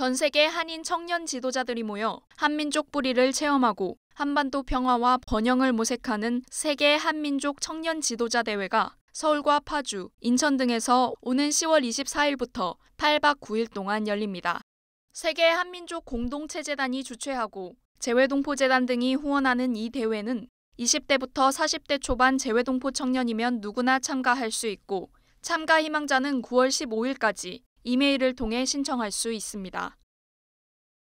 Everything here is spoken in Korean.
전 세계 한인 청년 지도자들이 모여 한민족 뿌리를 체험하고 한반도 평화와 번영을 모색하는 세계 한민족 청년 지도자 대회가 서울과 파주, 인천 등에서 오는 10월 24일부터 8박 9일 동안 열립니다. 세계 한민족 공동체재단이 주최하고 재외동포재단 등이 후원하는 이 대회는 20대부터 40대 초반 재외동포 청년이면 누구나 참가할 수 있고 참가 희망자는 9월 15일까지 이메일을 통해 신청할 수 있습니다.